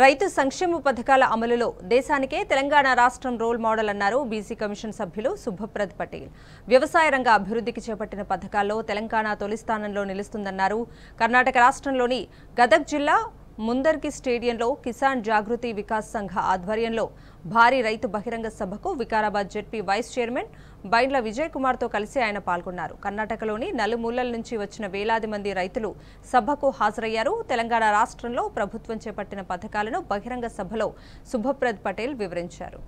రైతు సంక్షేమ పథకాల అమలులో దేశానికే తెలంగాణ రాష్ట్రం రోల్ మోడల్ అన్నారు బీసీ కమిషన్ సభ్యులు సుభప్రద్ పటేల్ వ్యవసాయ రంగ అభివృద్ధికి చేపట్టిన పథకాల్లో తెలంగాణ తొలి స్థానంలో నిలుస్తుందన్నారు కర్ణాటక రాష్ట్రంలోని గదగ్ జిల్లా ముందర్కి స్టేడియంలో కిసాన్ జాగృతి వికాస్ సంఘ ఆధ్వర్యంలో భారీ రైతు బహిరంగ సభకు Vikarabad ZP vice chairman Bindla Vijay కుమార్తో కలిసి ఆయన పాల్గొన్నారు కర్ణాటకలోని నలుమూలల నుంచి వచ్చిన వేలాది మంది రైతులు సభకు హాజరయ్యారు తెలంగాణ రాష్ట్రంలో ప్రభుత్వం చేపట్టిన పథకాలను బహిరంగ సభలో శుభప్రద్ పటేల్ వివరించారు